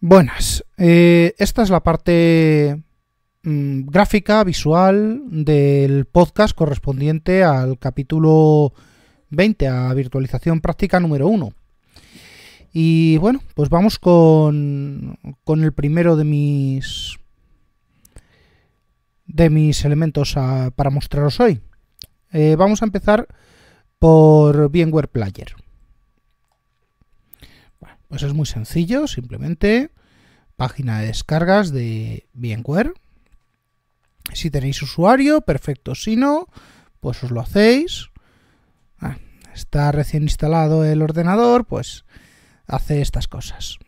Buenas, eh, esta es la parte mm, gráfica, visual del podcast correspondiente al capítulo 20, a virtualización práctica número 1. Y bueno, pues vamos con, el primero de mis, de mis elementos para mostraros hoy. Eh, vamos a empezar por VMware Player. Pues es muy sencillo, simplemente página de descargas de bienquer Si tenéis usuario, perfecto, si no, pues os lo hacéis. Ah, está recién instalado el ordenador, pues hace estas cosas.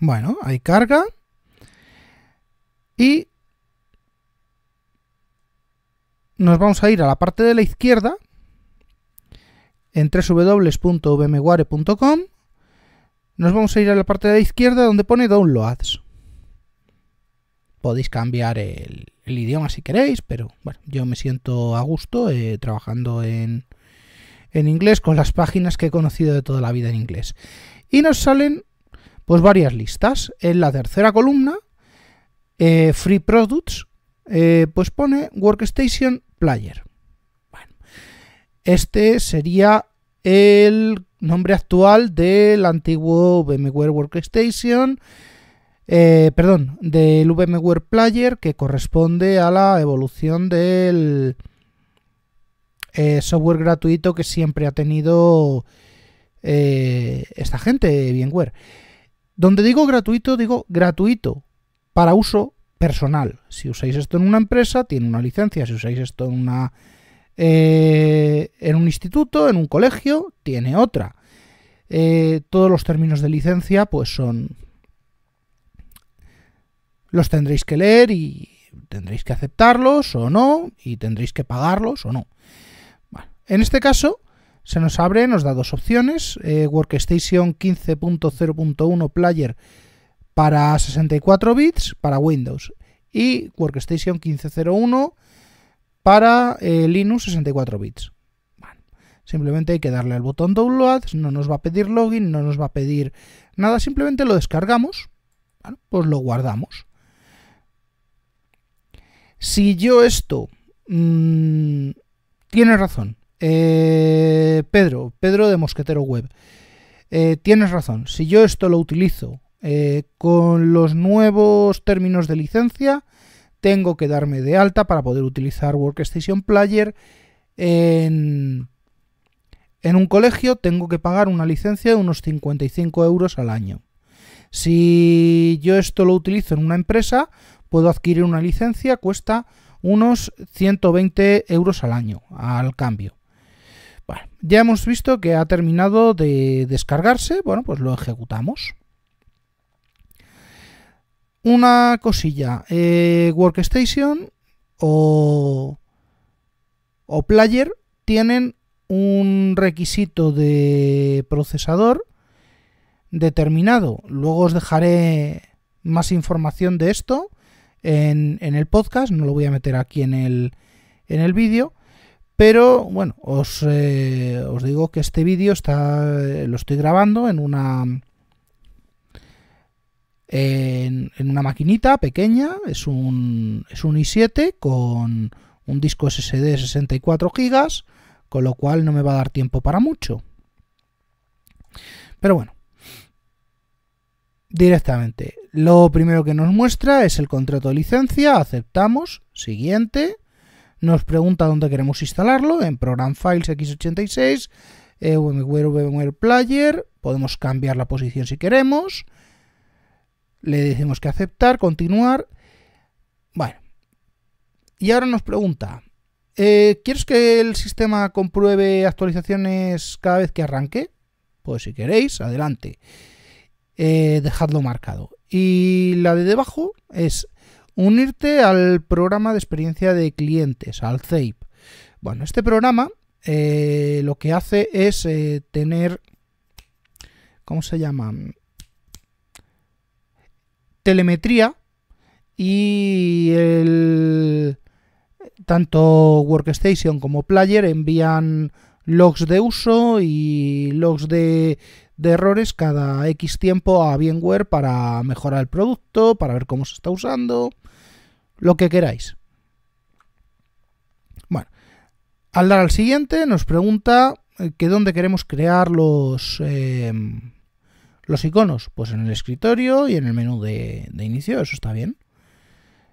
Bueno, hay carga. Y nos vamos a ir a la parte de la izquierda en www.vmware.com. Nos vamos a ir a la parte de la izquierda donde pone Downloads. Podéis cambiar el, idioma si queréis, pero bueno, yo me siento a gusto eh, trabajando en, en inglés con las páginas que he conocido de toda la vida en inglés. Y nos salen pues varias listas. En la tercera columna eh, Free Products, eh, pues pone Workstation Player. este sería el nombre actual del antiguo VMware Workstation, eh, perdón, del VMware Player que corresponde a la evolución del software gratuito que siempre ha tenido esta gente, VMware. Donde digo gratuito, digo gratuito, para uso personal. Si usáis esto en una empresa, tiene una licencia. Si usáis esto en una eh, en un instituto, en un colegio, tiene otra. Eh, todos los términos de licencia, pues son. Los tendréis que leer y tendréis que aceptarlos o no, y tendréis que pagarlos o no. en este caso, se nos abre, nos da dos opciones: eh, Workstation 15.0.1 Player para 64 bits para Windows y Workstation 1501 para eh, Linux 64 bits. simplemente hay que darle al botón download, no nos va a pedir login, no nos va a pedir nada, simplemente lo descargamos, pues lo guardamos. Si yo esto... Mm, tienes razón. Eh, Pedro, Pedro de Mosquetero Web. Eh, tienes razón. Si yo esto lo utilizo eh, con los nuevos términos de licencia tengo que darme de alta para poder utilizar Workstation Player en, un colegio tengo que pagar una licencia de unos 55 euros al año. Si yo esto lo utilizo en una empresa, puedo adquirir una licencia, cuesta unos 120 euros al año al cambio. ya hemos visto que ha terminado de descargarse, bueno, pues lo ejecutamos. Una cosilla, eh, Workstation o, Player tienen un requisito de procesador determinado. Luego os dejaré más información de esto en, el podcast, no lo voy a meter aquí en el, vídeo. Pero bueno, os, eh, os digo que este vídeo está, lo estoy grabando en una, en, una maquinita pequeña, es un, i7 con un disco SSD de 64 GB, con lo cual no me va a dar tiempo para mucho. Pero bueno, directamente. Lo primero que nos muestra es el contrato de licencia, aceptamos, siguiente. Nos pregunta dónde queremos instalarlo, en Program Files x86, VMware eh, Player, podemos cambiar la posición si queremos. Le decimos que aceptar, continuar. Bueno. Y ahora nos pregunta, eh, ¿quieres que el sistema compruebe actualizaciones cada vez que arranque? Pues si queréis, adelante. Eh, dejadlo marcado. Y la de debajo es unirte al programa de experiencia de clientes, al CEIP. Bueno, este programa eh, lo que hace es tener... ¿Cómo se llama? telemetría y el, tanto Workstation como Player envían logs de uso y logs de, errores cada X tiempo a VMware para mejorar el producto, para ver cómo se está usando, lo que queráis. Bueno, al dar al siguiente nos pregunta eh, que dónde queremos crear los... Eh, los iconos, pues en el escritorio y en el menú de, inicio, eso está bien.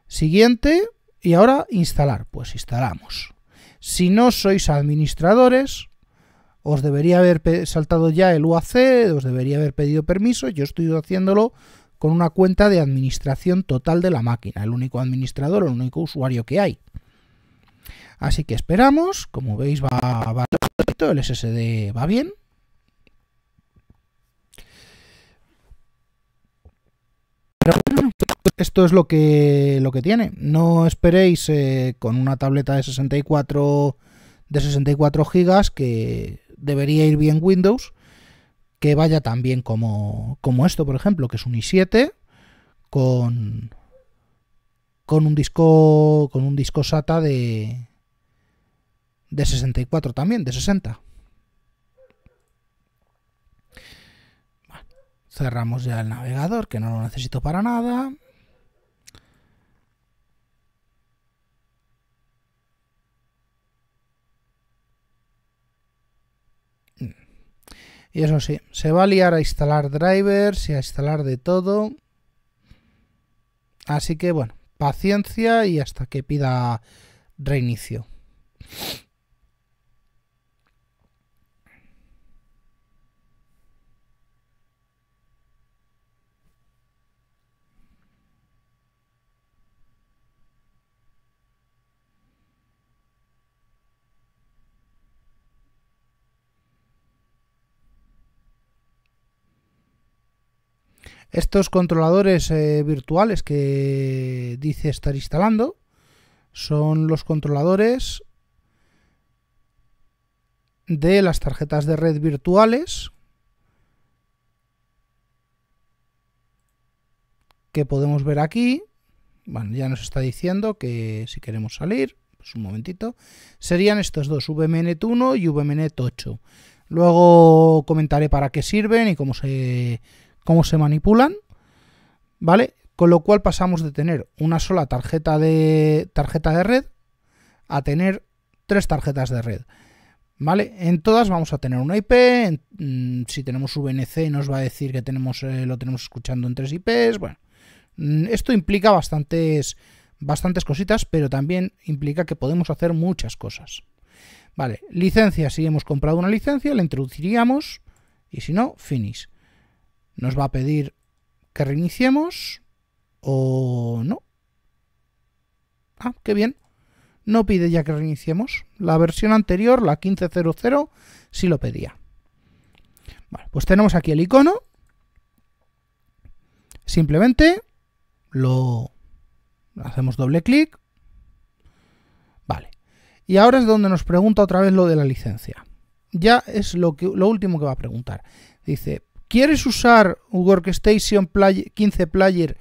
Siguiente, y ahora instalar, pues instalamos. Si no sois administradores, os debería haber saltado ya el UAC, os debería haber pedido permiso, yo estoy haciéndolo con una cuenta de administración total de la máquina, el único administrador, el único usuario que hay. Así que esperamos, como veis va, va el SSD va bien, esto es lo que, lo que tiene. No esperéis eh, con una tableta de 64, de 64 GB que debería ir bien Windows, que vaya tan bien como, como esto, por ejemplo, que es un i7 con, con un disco con un disco SATA de de 64 también, de 60. cerramos ya el navegador, que no lo necesito para nada. Y eso sí, se va a liar a instalar drivers y a instalar de todo. Así que bueno, paciencia y hasta que pida reinicio. Estos controladores eh, virtuales que dice estar instalando son los controladores de las tarjetas de red virtuales que podemos ver aquí. Bueno, ya nos está diciendo que si queremos salir, pues un momentito, serían estos dos, VMNet1 y VMNet8. Luego comentaré para qué sirven y cómo se cómo se manipulan, ¿vale? Con lo cual pasamos de tener una sola tarjeta de, tarjeta de red a tener tres tarjetas de red. ¿Vale? En todas vamos a tener una IP. Mm, si tenemos VNC nos va a decir que tenemos, eh, lo tenemos escuchando en tres IPs. Bueno, mm, esto implica bastantes, bastantes cositas, pero también implica que podemos hacer muchas cosas. Vale, licencia. Si hemos comprado una licencia, la introduciríamos. Y si no, finish nos va a pedir que reiniciemos o no. Ah, qué bien. No pide ya que reiniciemos. La versión anterior, la 15.00, sí lo pedía. Vale, pues tenemos aquí el icono. Simplemente lo hacemos doble clic. Vale. Y ahora es donde nos pregunta otra vez lo de la licencia. Ya es lo, que, lo último que va a preguntar. Dice, ¿Quieres usar Workstation play 15 Player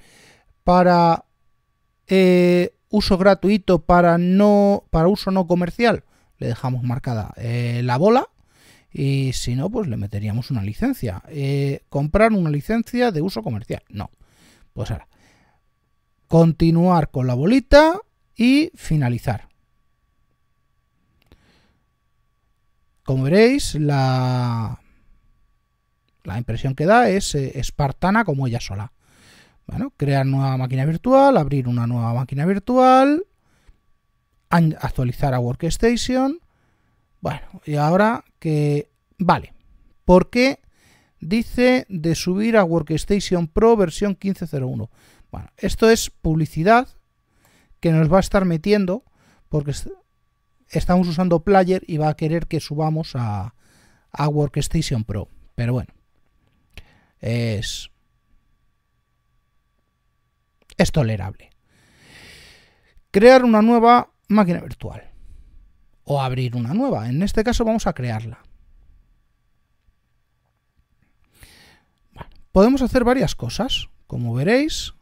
para eh, uso gratuito para, no, para uso no comercial? Le dejamos marcada eh, la bola y si no, pues le meteríamos una licencia. Eh, comprar una licencia de uso comercial. No. Pues ahora, continuar con la bolita y finalizar. Como veréis, la, la impresión que da es eh, espartana como ella sola. Bueno, crear nueva máquina virtual, abrir una nueva máquina virtual, actualizar a Workstation. Bueno, y ahora que... Vale, ¿Por qué dice de subir a Workstation Pro versión 15.01. Bueno, esto es publicidad que nos va a estar metiendo porque estamos usando Player y va a querer que subamos a, a Workstation Pro. Pero bueno, es... es tolerable. Crear una nueva máquina virtual. O abrir una nueva. En este caso vamos a crearla. podemos hacer varias cosas. Como veréis,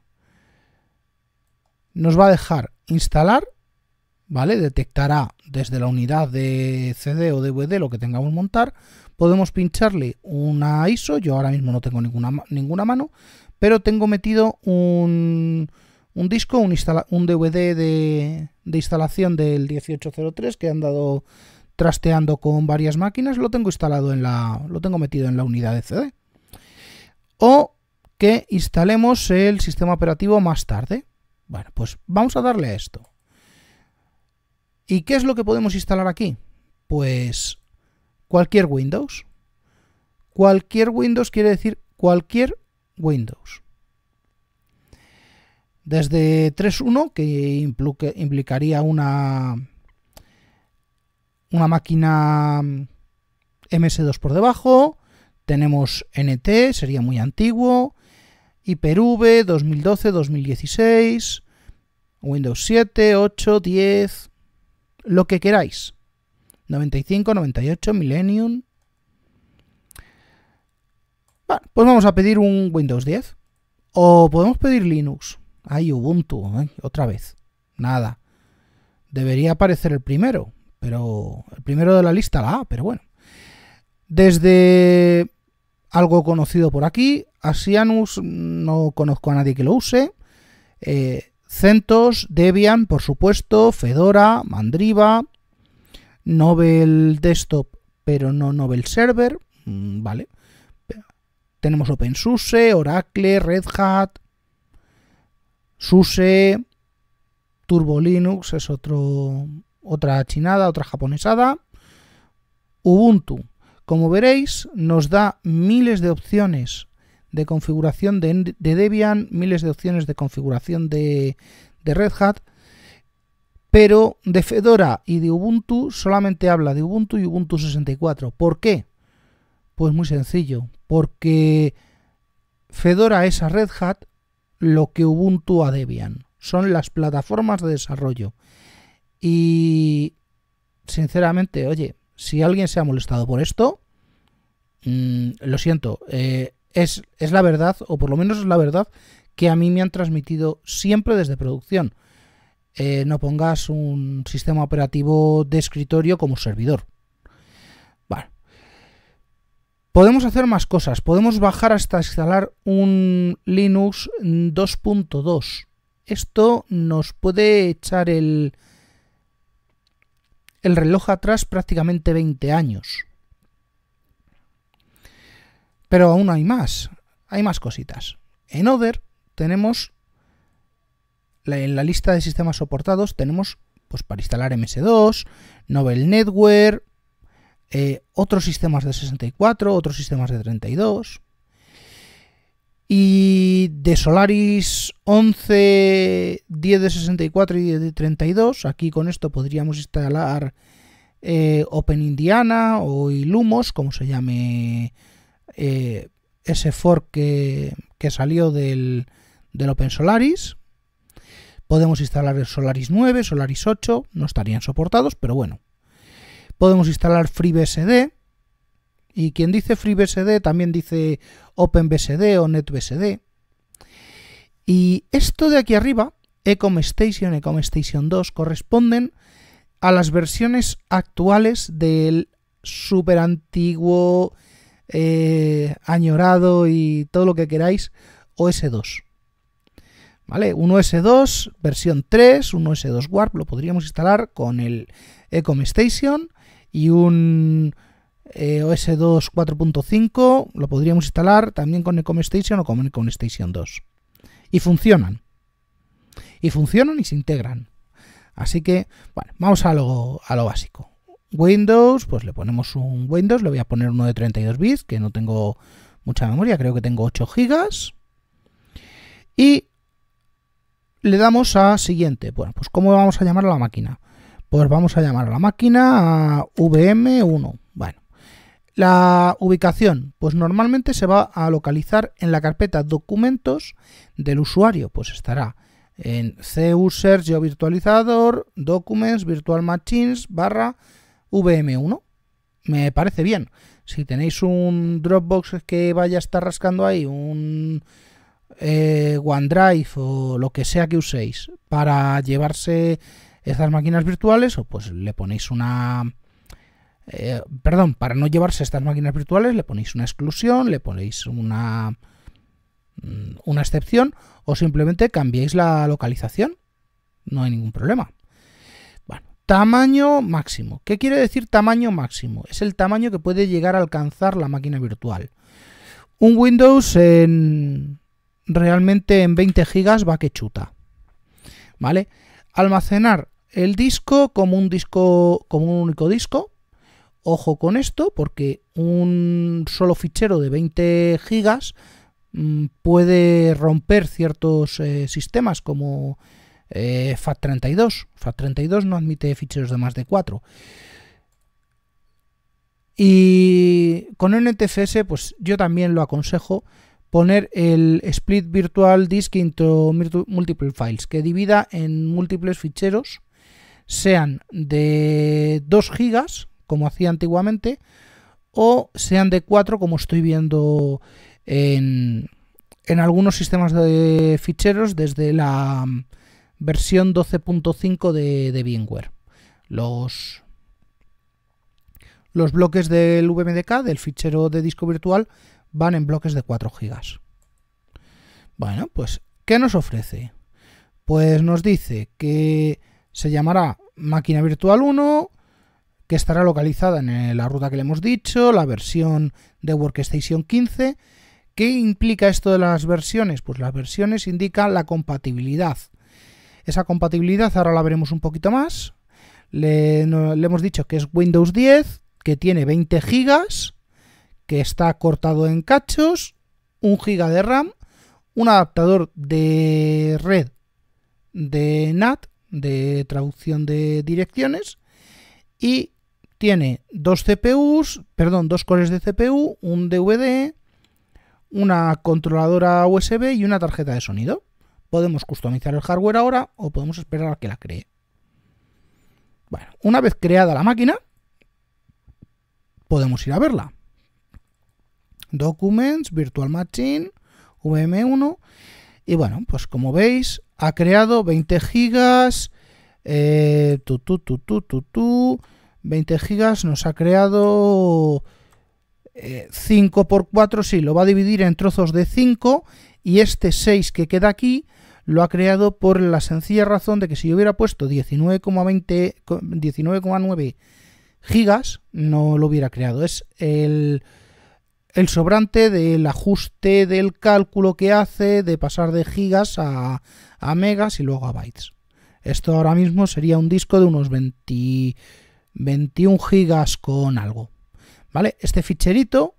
nos va a dejar instalar, ¿vale? Detectará desde la unidad de CD o DVD lo que tengamos montar, podemos pincharle una ISO, yo ahora mismo no tengo ninguna, ninguna mano, pero tengo metido un, disco, un, un DVD de, instalación del 1803 que he andado trasteando con varias máquinas, lo tengo instalado en la. lo tengo metido en la unidad de CD. O que instalemos el sistema operativo más tarde. Bueno, pues vamos a darle a esto. ¿Y qué es lo que podemos instalar aquí? Pues cualquier Windows. Cualquier Windows quiere decir cualquier Windows. Desde 3.1, que implicaría una, una máquina MS2 por debajo, tenemos NT, sería muy antiguo, v 2012-2016, Windows 7, 8, 10, lo que queráis. 95, 98, Millennium. Bueno, pues vamos a pedir un Windows 10. O podemos pedir Linux. Ay, Ubuntu, otra vez. Nada. Debería aparecer el primero, pero el primero de la lista, la A, pero bueno. Desde algo conocido por aquí, Asianus, no conozco a nadie que lo use. Eh, CentOS, Debian, por supuesto, Fedora, Mandriva, Nobel Desktop, pero no Nobel Server, mm, vale. Tenemos OpenSUSE, Oracle, Red Hat, SUSE, Turbo Linux es otro, otra chinada, otra japonesada. Ubuntu. Como veréis, nos da miles de opciones de configuración de, Debian, miles de opciones de configuración de Red Hat pero de Fedora y de Ubuntu solamente habla de Ubuntu y Ubuntu 64. ¿Por qué? Pues muy sencillo, porque Fedora es a Red Hat lo que Ubuntu a Debian. Son las plataformas de desarrollo. Y sinceramente, oye, si alguien se ha molestado por esto, mm, lo siento, eh, es, es la verdad, o por lo menos es la verdad que a mí me han transmitido siempre desde producción. Eh, no pongas un sistema operativo de escritorio como servidor. Podemos hacer más cosas. Podemos bajar hasta instalar un Linux 2.2. Esto nos puede echar el, el reloj atrás prácticamente 20 años. Pero aún hay más, hay más cositas. En Other tenemos en la lista de sistemas soportados tenemos pues para instalar MS2, Nobel Network, eh, otros sistemas de 64, otros sistemas de 32. Y de Solaris 11, 10 de 64 y 10 de 32, aquí con esto podríamos instalar eh, Open Indiana o Illumos, como se llame eh, ese fork que, salió del, del Open Solaris. Podemos instalar el Solaris 9, Solaris 8, no estarían soportados, pero bueno. Podemos instalar FreeBSD. Y quien dice FreeBSD también dice OpenBSD o NetBSD. Y esto de aquí arriba, eComStation Station, Ecom 2, corresponden a las versiones actuales del super antiguo, eh, añorado y todo lo que queráis OS2. ¿vale? Un OS2 versión 3, un OS2 Warp lo podríamos instalar con el Ecom Station y un eh, OS2 4.5 lo podríamos instalar también con Ecom Station o con Ecom Station 2. Y funcionan. Y funcionan y se integran. Así que, bueno, vamos a lo, a lo básico. Windows, pues le ponemos un Windows, le voy a poner uno de 32 bits, que no tengo mucha memoria, creo que tengo 8 gigas. Y le damos a siguiente. Bueno, pues ¿cómo vamos a llamar a la máquina? Pues vamos a llamar a la máquina a VM1. Bueno, la ubicación, pues normalmente se va a localizar en la carpeta documentos del usuario, pues estará en CUSER virtualizador, documents, virtual machines, barra VM1. Me parece bien. Si tenéis un Dropbox que vaya a estar rascando ahí un eh, OneDrive o lo que sea que uséis para llevarse estas máquinas virtuales, o pues le ponéis una... Eh, perdón, para no llevarse estas máquinas virtuales le ponéis una exclusión, le ponéis una, mm, una excepción o simplemente cambiáis la localización. No hay ningún problema. Bueno, tamaño máximo. ¿Qué quiere decir tamaño máximo? Es el tamaño que puede llegar a alcanzar la máquina virtual. Un Windows en realmente en 20 gigas va que chuta. ¿Vale? Almacenar el disco como un disco, como un único disco. Ojo con esto, porque un solo fichero de 20 gigas mm, puede romper ciertos eh, sistemas como FAT32. Eh, FAT32 no admite ficheros de más de 4. Y con NTFS, pues yo también lo aconsejo poner el split virtual disk into multiple files, que divida en múltiples ficheros, sean de 2 gigas, como hacía antiguamente, o sean de 4, como estoy viendo en, en algunos sistemas de ficheros desde la versión 12.5 de, de Los, los bloques del VMDK, del fichero de disco virtual, van en bloques de 4 gigas. Bueno, pues, ¿qué nos ofrece? Pues nos dice que se llamará máquina virtual 1, que estará localizada en la ruta que le hemos dicho, la versión de Workstation 15. ¿Qué implica esto de las versiones? Pues las versiones indican la compatibilidad. Esa compatibilidad ahora la veremos un poquito más. Le, hemos dicho que es Windows 10, que tiene 20 gigas que está cortado en cachos, un giga de RAM, un adaptador de red de NAT, de traducción de direcciones, y tiene dos CPUs, perdón, dos cores de CPU, un DVD, una controladora USB y una tarjeta de sonido. Podemos customizar el hardware ahora o podemos esperar a que la cree. Bueno, una vez creada la máquina, podemos ir a verla. Documents, Virtual Machine, VM1. Y bueno, pues como veis, ha creado 20 gigas. 20 eh, gigas nos ha creado 5 eh, por 4, sí, lo va a dividir en trozos de 5 y este 6 que queda aquí lo ha creado por la sencilla razón de que si yo hubiera puesto 19,9 19, gigas no lo hubiera creado. Es el el sobrante del ajuste del cálculo que hace de pasar de gigas a, megas y luego a bytes. Esto ahora mismo sería un disco de unos 21 gigas con algo. ¿Vale? Este ficherito,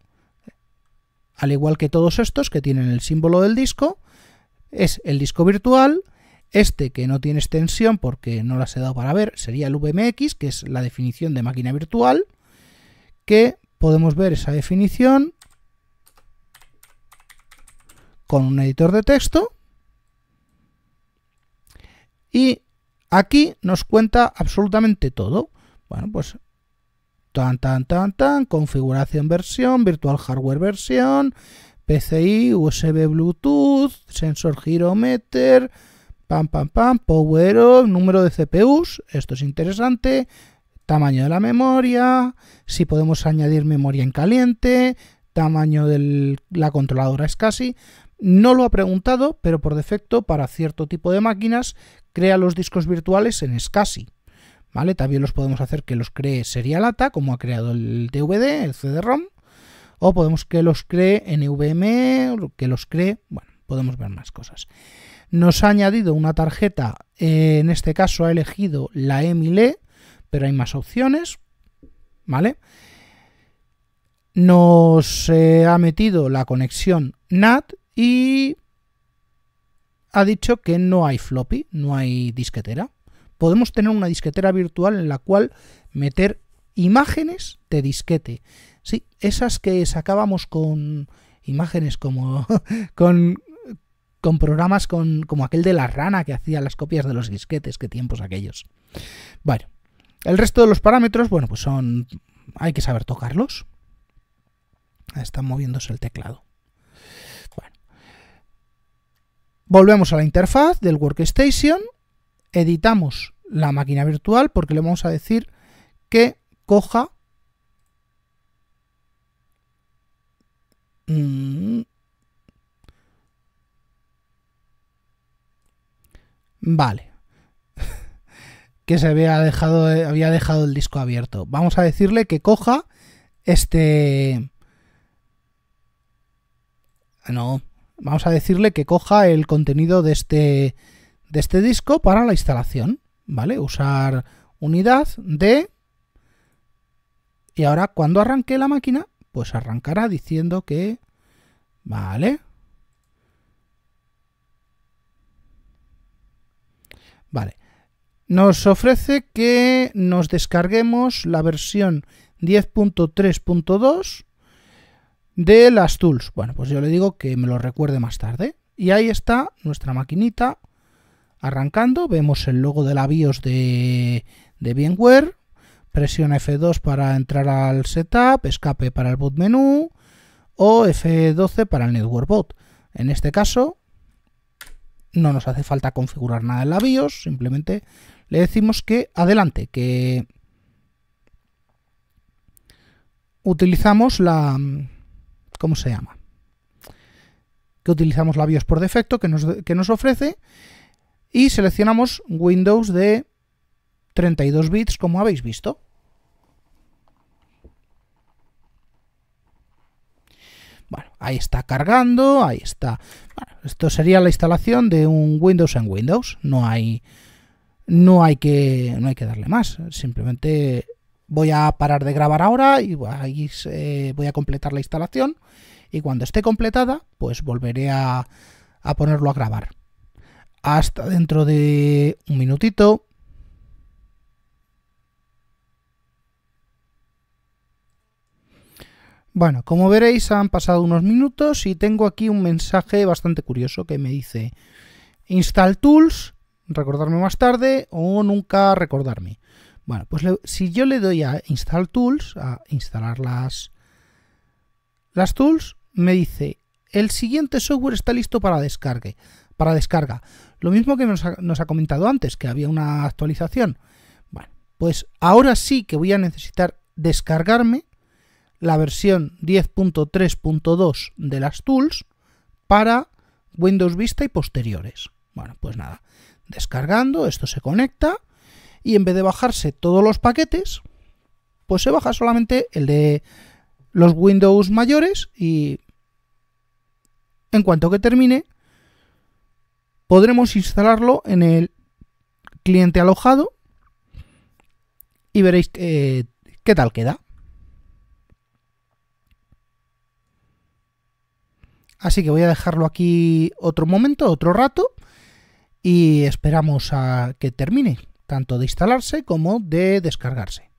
al igual que todos estos que tienen el símbolo del disco, es el disco virtual. Este que no tiene extensión porque no las he dado para ver sería el VMX, que es la definición de máquina virtual, que podemos ver esa definición con un editor de texto y aquí nos cuenta absolutamente todo. Bueno, pues tan, tan, tan, tan, configuración versión, virtual hardware versión, PCI, USB Bluetooth, sensor girometer, pam, pam, pam, power número de CPUs, esto es interesante, tamaño de la memoria, si podemos añadir memoria en caliente, tamaño de la controladora es casi. No lo ha preguntado, pero por defecto para cierto tipo de máquinas crea los discos virtuales en SCSI. ¿Vale? También los podemos hacer que los cree Lata, como ha creado el DVD, el CD-ROM, o podemos que los cree en NVMe, que los cree, bueno, podemos ver más cosas. Nos ha añadido una tarjeta, eh, en este caso ha elegido la EMILE, pero hay más opciones, ¿vale? Nos eh, ha metido la conexión NAT y ha dicho que no hay floppy, no hay disquetera. Podemos tener una disquetera virtual en la cual meter imágenes de disquete. Sí, esas que sacábamos con imágenes como con, con programas como aquel de la rana que hacía las copias de los disquetes, qué tiempos aquellos. Bueno, el resto de los parámetros, bueno, pues son hay que saber tocarlos. Está moviéndose el teclado. Volvemos a la interfaz del Workstation, editamos la máquina virtual porque le vamos a decir que coja mm, Vale. que se había dejado, había dejado el disco abierto. Vamos a decirle que coja este... No, vamos a decirle que coja el contenido de este, de este disco para la instalación, ¿vale? Usar unidad D. Y ahora cuando arranque la máquina, pues arrancará diciendo que... Vale. Vale. Nos ofrece que nos descarguemos la versión 10.3.2 de las tools. Bueno, pues yo le digo que me lo recuerde más tarde. Y ahí está nuestra maquinita arrancando. Vemos el logo de la BIOS de, de VMware. Presiona F2 para entrar al setup, escape para el boot menú o F12 para el network bot. En este caso no nos hace falta configurar nada en la BIOS, simplemente le decimos que adelante, que utilizamos la, ¿Cómo se llama? Que utilizamos la BIOS por defecto que nos, ofrece y seleccionamos Windows de 32 bits como habéis visto. Bueno, ahí está cargando, ahí está. esto sería la instalación de un Windows en Windows. No hay, no hay que, no hay que darle más. Simplemente Voy a parar de grabar ahora y eh, voy a completar la instalación y cuando esté completada, pues volveré a, a ponerlo a grabar. Hasta dentro de un minutito. Bueno, como veréis han pasado unos minutos y tengo aquí un mensaje bastante curioso que me dice Install Tools, recordarme más tarde o nunca recordarme. Bueno, pues si yo le doy a Install Tools, a instalar las, las tools, me dice, el siguiente software está listo para descargue, para descarga. Lo mismo que nos ha, nos ha comentado antes, que había una actualización. Bueno, pues ahora sí que voy a necesitar descargarme la versión 10.3.2 de las tools para Windows Vista y posteriores. Bueno, pues nada, descargando, esto se conecta y en vez de bajarse todos los paquetes, pues se baja solamente el de los Windows mayores y en cuanto que termine podremos instalarlo en el cliente alojado y veréis eh, qué tal queda. Así que voy a dejarlo aquí otro momento, otro rato y esperamos a que termine tanto de instalarse como de descargarse.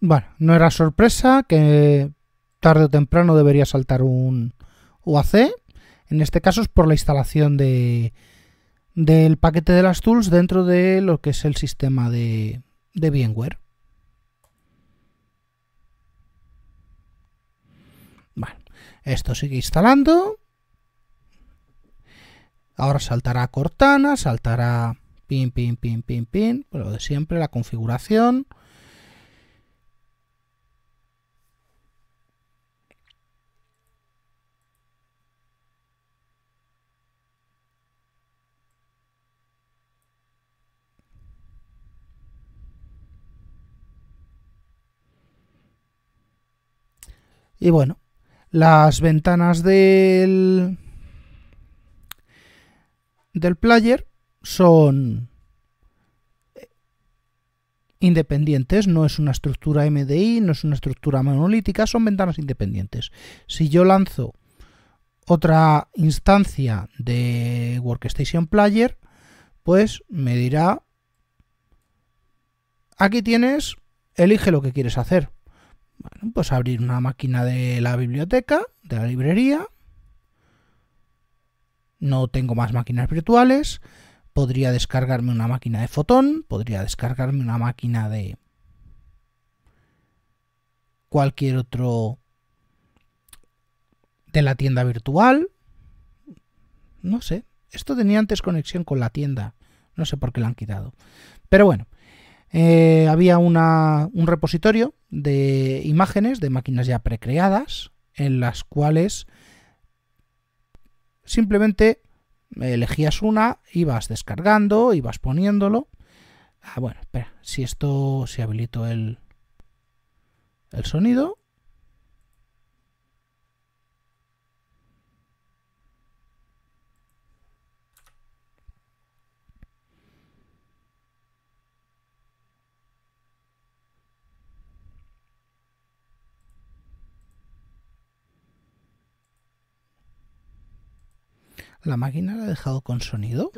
Bueno, no era sorpresa que tarde o temprano debería saltar un UAC. En este caso es por la instalación de, del paquete de las tools dentro de lo que es el sistema de, de VMware. Bueno, esto sigue instalando. Ahora saltará Cortana, saltará pin, pin, pin, pin, pin, lo de siempre la configuración. Y bueno, las ventanas del del player son independientes, no es una estructura MDI, no es una estructura monolítica, son ventanas independientes. Si yo lanzo otra instancia de Workstation Player, pues me dirá, aquí tienes, elige lo que quieres hacer. pues abrir una máquina de la biblioteca, de la librería, no tengo más máquinas virtuales. Podría descargarme una máquina de fotón. Podría descargarme una máquina de cualquier otro de la tienda virtual. No sé. Esto tenía antes conexión con la tienda. No sé por qué la han quitado. Pero bueno. Eh, había un repositorio de imágenes de máquinas ya precreadas en las cuales simplemente elegías una, ibas descargando, ibas poniéndolo. Ah, bueno, espera, si esto, se habilitó el, el sonido, La máquina la ha dejado con sonido.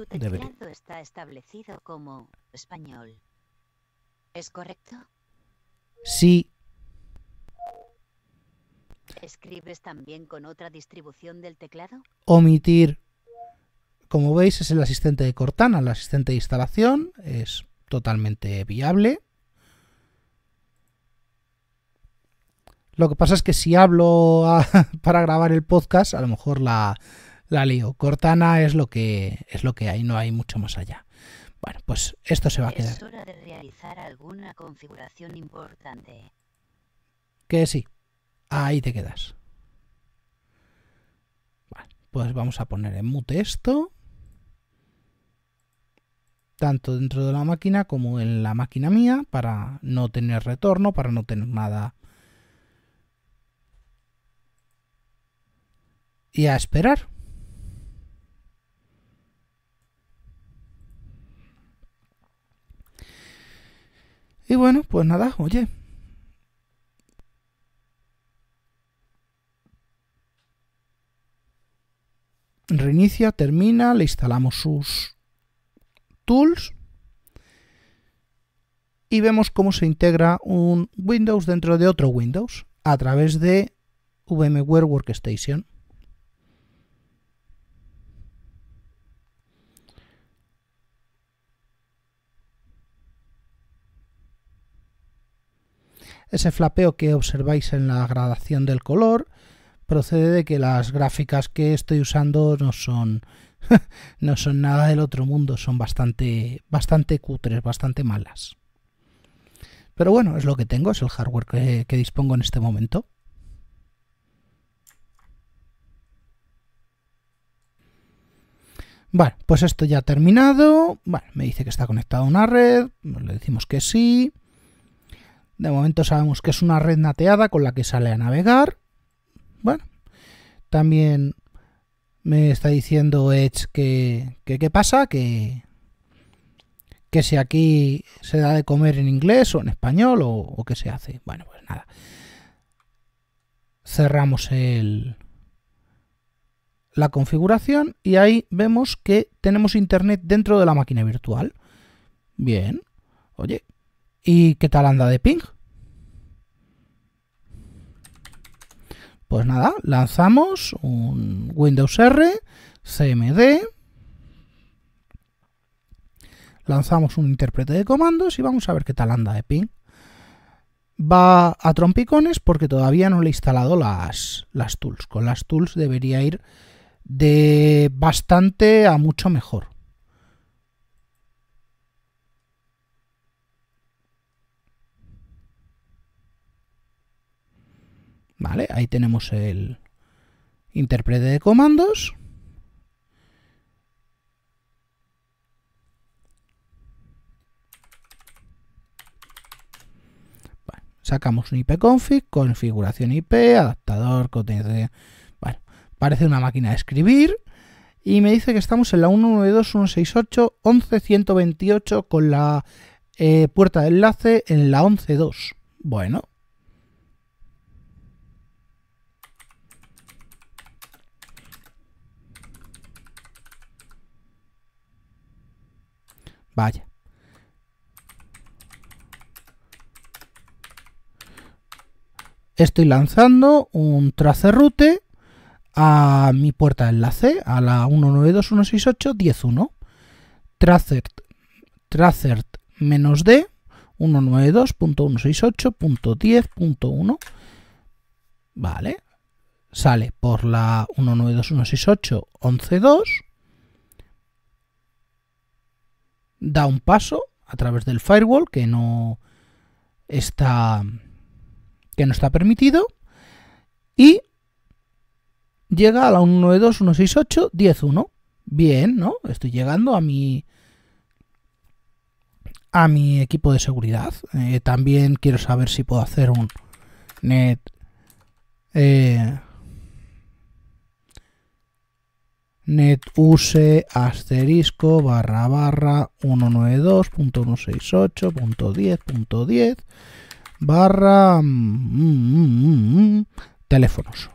establecido como español. ¿Es correcto? Sí. ¿Escribes también con otra distribución del teclado? Omitir. Como veis es el asistente de Cortana, el asistente de instalación, es totalmente viable. Lo que pasa es que si hablo para grabar el podcast, a lo mejor la, la lío. Cortana es lo que es lo que hay, no hay mucho más allá. Bueno, pues esto se va a quedar. Es hora de realizar alguna configuración importante. Que sí. Ahí te quedas. Vale, pues vamos a poner en mute esto. Tanto dentro de la máquina como en la máquina mía para no tener retorno, para no tener nada. Y a esperar. Y bueno, pues nada, oye. Reinicia, termina, le instalamos sus tools y vemos cómo se integra un Windows dentro de otro Windows a través de VMware Workstation. Ese flapeo que observáis en la gradación del color procede de que las gráficas que estoy usando no son no son nada del otro mundo, son bastante bastante cutres, bastante malas. Pero bueno, es lo que tengo, es el hardware que, dispongo en este momento. Vale, pues esto ya ha terminado. me dice que está conectado a una red. Le decimos que sí. De momento sabemos que es una red nateada con la que sale a navegar. Bueno, también me está diciendo Edge que qué pasa, que, que si aquí se da de comer en inglés o en español o, qué se hace. Bueno, pues nada. Cerramos el, la configuración y ahí vemos que tenemos internet dentro de la máquina virtual. Bien. Oye, ¿Y qué tal anda de ping? Pues nada, lanzamos un Windows R, CMD, lanzamos un intérprete de comandos y vamos a ver qué tal anda de ping. Va a trompicones porque todavía no le he instalado las, las tools. Con las tools debería ir de bastante a mucho mejor. Vale, ahí tenemos el intérprete de comandos. sacamos un ipconfig, configuración IP, adaptador, Bueno, parece una máquina de escribir. Y me dice que estamos en la 192.168.11.128 con la eh, puerta de enlace en la 11.2. Bueno, Estoy lanzando un tracerrute route a mi puerta de enlace, a la 192.168.10.1. Tracer, tracer menos D 192.168.10.1. Vale. Sale por la 192.168.11.2 da un paso a través del firewall que no está que no está permitido y llega a la 192.168.10.1. Bien, ¿no? Estoy llegando a mi a mi equipo de seguridad. Eh, también quiero saber si puedo hacer un net eh, netuse asterisco barra barra 192.168.10.10 barra mm, mm, mm, teléfonos.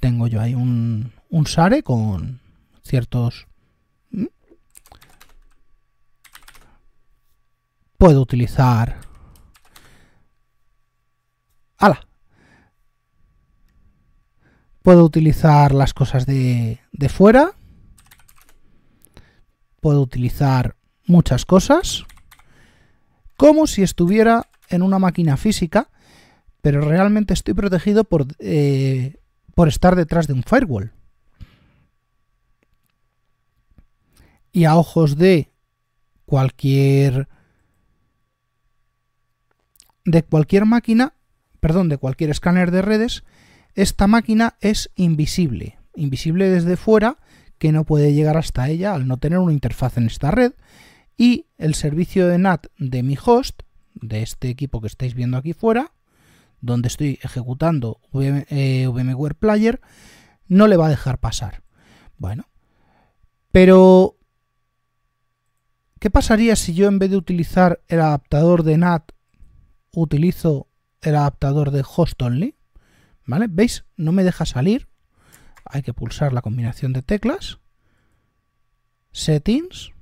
Tengo yo ahí un, un SARE con ciertos... Puedo utilizar... ¡Hala! Puedo utilizar las cosas de, fuera. Puedo utilizar muchas cosas. Como si estuviera en una máquina física, pero realmente estoy protegido por, eh, por estar detrás de un firewall. Y a ojos de cualquier de cualquier máquina, perdón, de cualquier escáner de redes, esta máquina es invisible, invisible desde fuera, que no puede llegar hasta ella al no tener una interfaz en esta red. Y el servicio de NAT de mi host, de este equipo que estáis viendo aquí fuera, donde estoy ejecutando VMware eh, Player, no le va a dejar pasar. Bueno, pero ¿qué pasaría si yo en vez de utilizar el adaptador de NAT utilizo el adaptador de host only? ¿Vale? ¿Veis? No me deja salir. Hay que pulsar la combinación de teclas. Settings.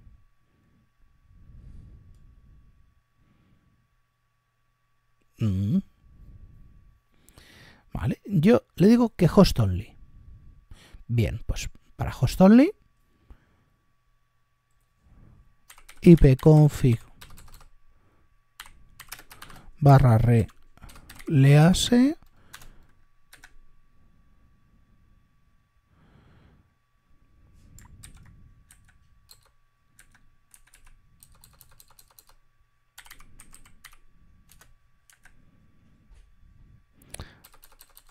Mm. Vale, yo le digo que host only. Bien, pues para host only ipconfig barra re lease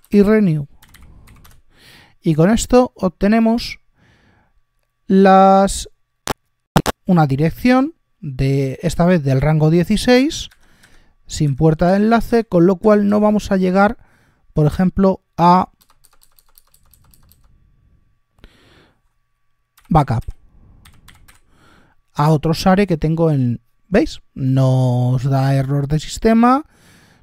y Renew. Y con esto obtenemos las una dirección de esta vez del rango 16 sin puerta de enlace, con lo cual no vamos a llegar, por ejemplo, a backup a otro share que tengo en ¿veis? nos da error de sistema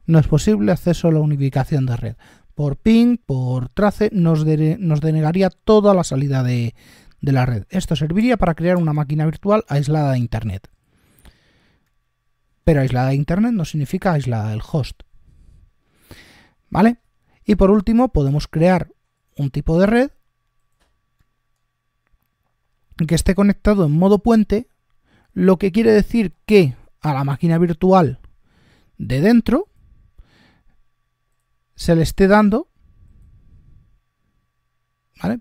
no es posible acceso a la unificación de red por ping, por trace, nos, denegaría toda la salida de, de la red. Esto serviría para crear una máquina virtual aislada de Internet. Pero aislada de Internet no significa aislada del host. ¿Vale? Y por último, podemos crear un tipo de red que esté conectado en modo puente, lo que quiere decir que a la máquina virtual de dentro se le esté dando.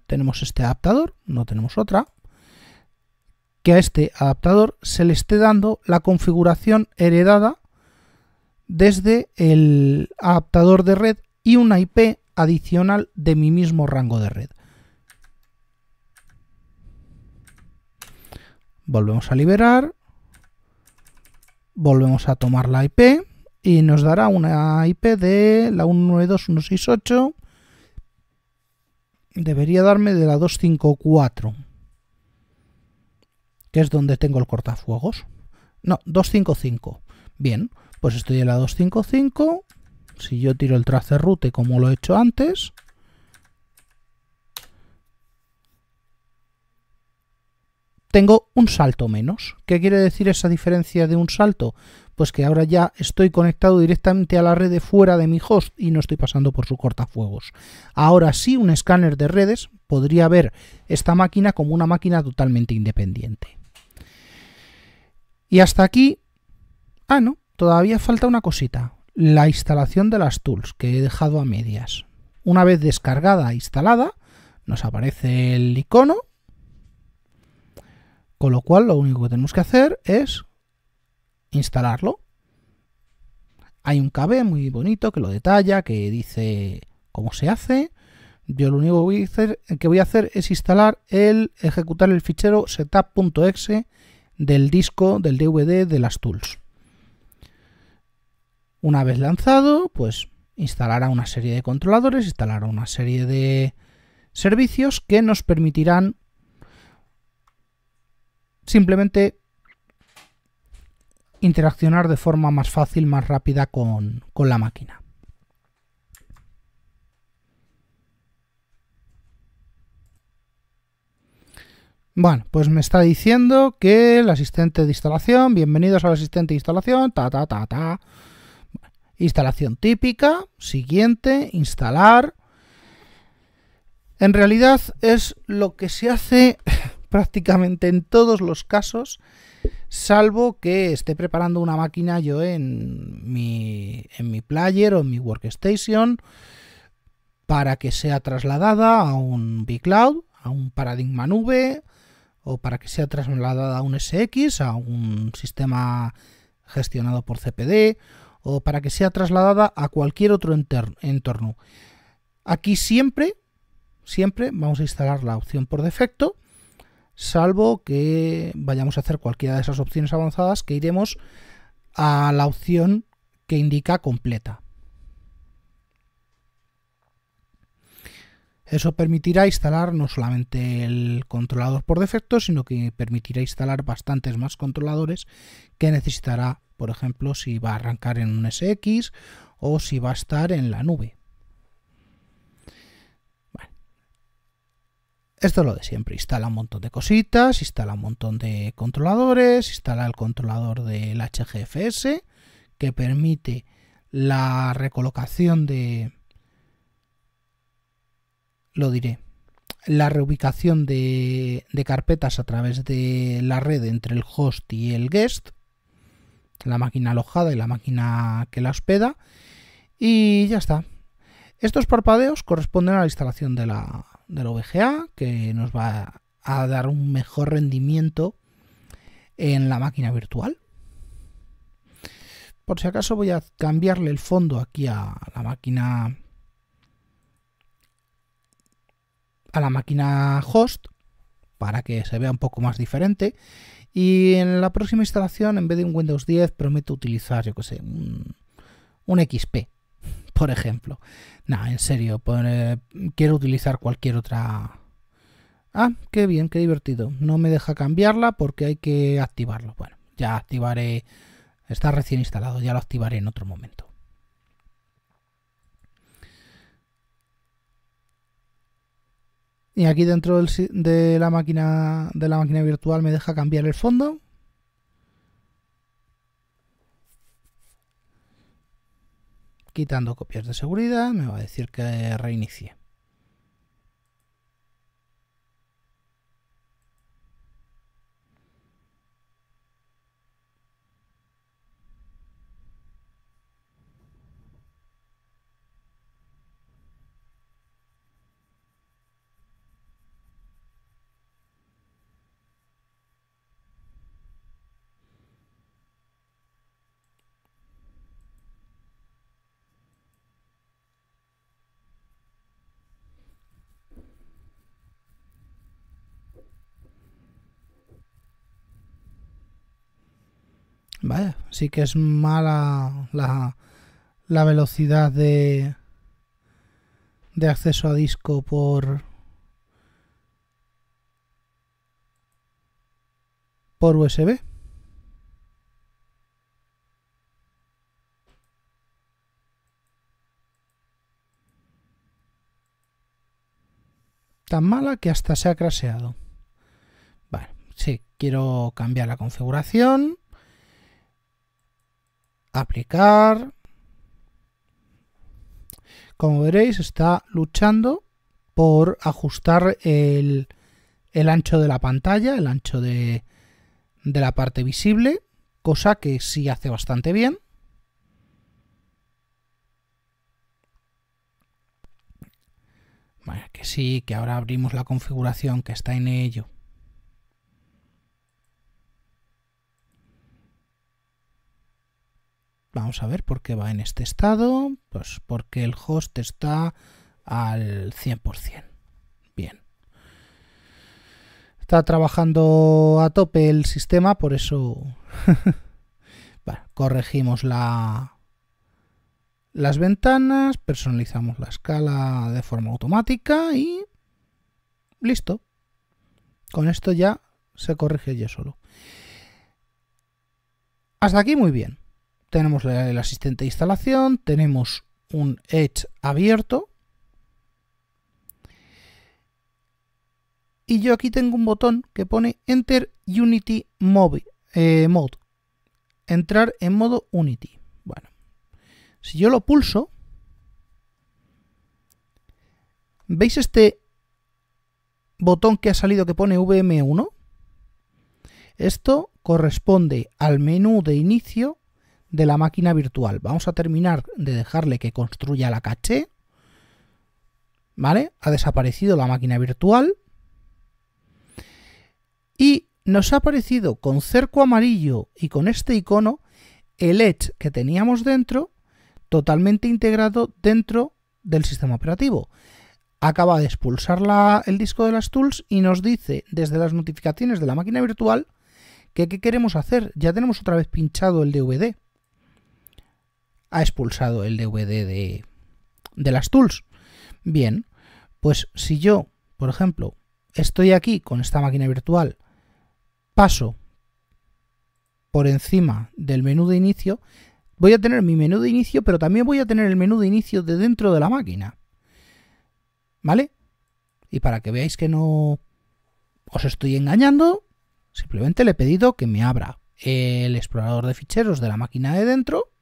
Tenemos este adaptador, no tenemos otra. Que a este adaptador se le esté dando la configuración heredada desde el adaptador de red y una IP adicional de mi mismo rango de red. Volvemos a liberar. Volvemos a tomar la IP y nos dará una IP de la 192168. Debería darme de la 254, que es donde tengo el cortafuegos. No, 255. Bien, pues estoy en la 255. Si yo tiro el tracer como lo he hecho antes, tengo un salto menos. ¿Qué quiere decir esa diferencia de un salto? pues que ahora ya estoy conectado directamente a la red de fuera de mi host y no estoy pasando por su cortafuegos. Ahora sí, un escáner de redes podría ver esta máquina como una máquina totalmente independiente. Y hasta aquí... Ah, no, todavía falta una cosita. La instalación de las tools que he dejado a medias. Una vez descargada e instalada, nos aparece el icono, con lo cual lo único que tenemos que hacer es instalarlo. Hay un KB muy bonito que lo detalla, que dice cómo se hace. Yo lo único que voy a hacer, que voy a hacer es instalar el, ejecutar el fichero setup.exe del disco del DVD de las tools. Una vez lanzado, pues instalará una serie de controladores, instalará una serie de servicios que nos permitirán simplemente interaccionar de forma más fácil, más rápida con, la máquina. Bueno, pues me está diciendo que el asistente de instalación, bienvenidos al asistente de instalación, ta, ta, ta, ta. Instalación típica, siguiente, instalar. En realidad es lo que se hace prácticamente en todos los casos, salvo que esté preparando una máquina yo en mi, en mi player o en mi workstation para que sea trasladada a un cloud, a un paradigma nube, o para que sea trasladada a un SX, a un sistema gestionado por CPD, o para que sea trasladada a cualquier otro entorno. Aquí siempre, siempre vamos a instalar la opción por defecto, salvo que vayamos a hacer cualquiera de esas opciones avanzadas que iremos a la opción que indica completa. Eso permitirá instalar no solamente el controlador por defecto, sino que permitirá instalar bastantes más controladores que necesitará, por ejemplo, si va a arrancar en un SX o si va a estar en la nube. esto es lo de siempre. Instala un montón de cositas, instala un montón de controladores, instala el controlador del HGFS que permite la recolocación de... Lo diré. La reubicación de, de carpetas a través de la red entre el host y el guest. La máquina alojada y la máquina que la hospeda. Y ya está. Estos parpadeos corresponden a la instalación de la, del VGA que nos va a dar un mejor rendimiento en la máquina virtual. Por si acaso voy a cambiarle el fondo aquí a la máquina a la máquina host para que se vea un poco más diferente y en la próxima instalación en vez de un Windows 10 prometo utilizar yo que sé un XP por ejemplo. nada, en serio, eh, quiero utilizar cualquier otra... Ah, qué bien, qué divertido. No me deja cambiarla porque hay que activarlo. Bueno, ya activaré... Está recién instalado, ya lo activaré en otro momento. Y aquí dentro de, la máquina, de la máquina virtual me deja cambiar el fondo. quitando copias de seguridad, me va a decir que reinicie. sí que es mala la, la velocidad de, acceso a disco por, por USB. Tan mala que hasta se ha craseado. Vale, sí, quiero cambiar la configuración aplicar. Como veréis, está luchando por ajustar el, ancho de la pantalla, el ancho de, la parte visible, cosa que sí hace bastante bien. que sí, que ahora abrimos la configuración que está en ello. Vamos a ver por qué va en este estado. Pues porque el host está al 100%. Bien. Está trabajando a tope el sistema, por eso corregimos la, las ventanas, personalizamos la escala de forma automática y listo. Con esto ya se corrige yo solo. Hasta aquí muy bien tenemos el asistente de instalación, tenemos un Edge abierto. Y yo aquí tengo un botón que pone Enter Unity eh, Mode. Entrar en modo Unity. Bueno, si yo lo pulso, ¿veis este botón que ha salido que pone VM1? Esto corresponde al menú de inicio de la máquina virtual. Vamos a terminar de dejarle que construya la caché. ¿Vale? Ha desaparecido la máquina virtual. Y nos ha aparecido con cerco amarillo y con este icono el Edge que teníamos dentro totalmente integrado dentro del sistema operativo. Acaba de expulsar la, el disco de las tools y nos dice desde las notificaciones de la máquina virtual que qué queremos hacer. Ya tenemos otra vez pinchado el DVD ha expulsado el DVD de, de las tools. Bien, pues si yo, por ejemplo, estoy aquí con esta máquina virtual, paso por encima del menú de inicio, voy a tener mi menú de inicio, pero también voy a tener el menú de inicio de dentro de la máquina. ¿Vale? Y para que veáis que no os estoy engañando, simplemente le he pedido que me abra el explorador de ficheros de la máquina de dentro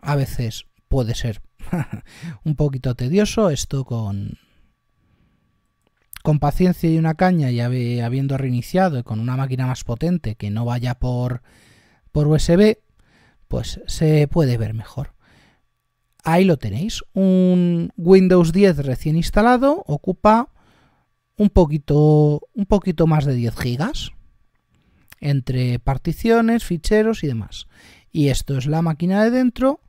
a veces puede ser un poquito tedioso esto con con paciencia y una caña y habiendo reiniciado y con una máquina más potente que no vaya por por USB pues se puede ver mejor ahí lo tenéis un Windows 10 recién instalado ocupa un poquito un poquito más de 10 gigas entre particiones ficheros y demás y esto es la máquina de dentro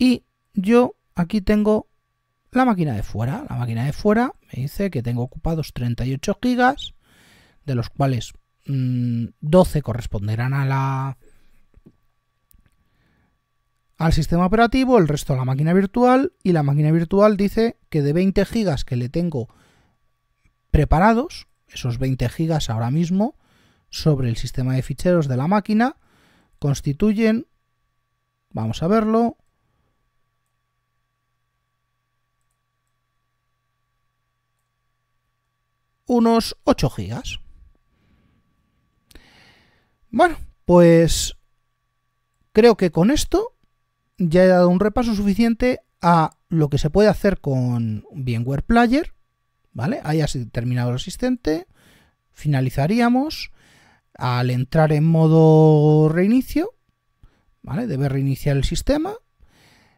y yo aquí tengo la máquina de fuera. La máquina de fuera me dice que tengo ocupados 38 gigas, de los cuales 12 mm, corresponderán a la al sistema operativo, el resto a la máquina virtual y la máquina virtual dice que de 20 gigas que le tengo preparados, esos 20 gigas ahora mismo sobre el sistema de ficheros de la máquina constituyen, vamos a verlo, unos 8 gigas. Bueno, pues creo que con esto ya he dado un repaso suficiente a lo que se puede hacer con VMware Player, ¿vale? Ahí ha terminado el asistente, finalizaríamos al entrar en modo reinicio, ¿vale? Debe reiniciar el sistema,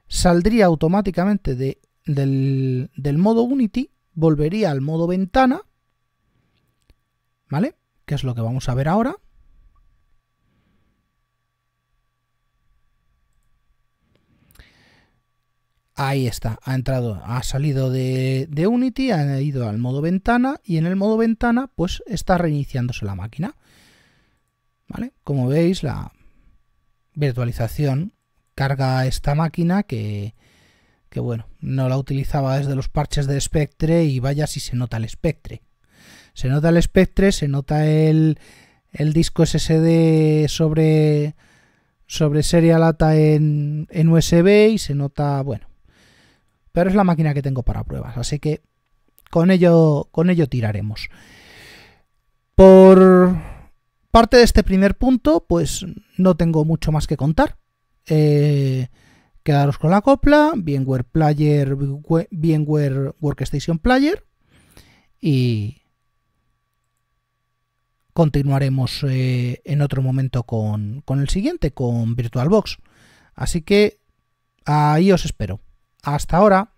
saldría automáticamente de, del modo Unity, volvería al modo ventana, ¿vale? ¿qué es lo que vamos a ver ahora. Ahí está, ha entrado, ha salido de, Unity, ha ido al modo ventana y en el modo ventana pues está reiniciándose la máquina. ¿Vale? Como veis la virtualización carga esta máquina que, bueno, no la utilizaba desde los parches de espectre y vaya si se nota el espectre. Se nota el espectre, se nota el, disco SSD sobre, sobre serial en, USB y se nota, bueno. Pero es la máquina que tengo para pruebas, así que con ello, con ello tiraremos. Por parte de este primer punto, pues no tengo mucho más que contar. Eh, quedaros con la copla, bienware Player, VMware Workstation Player y, continuaremos eh, en otro momento con, con el siguiente, con VirtualBox. Así que ahí os espero. Hasta ahora.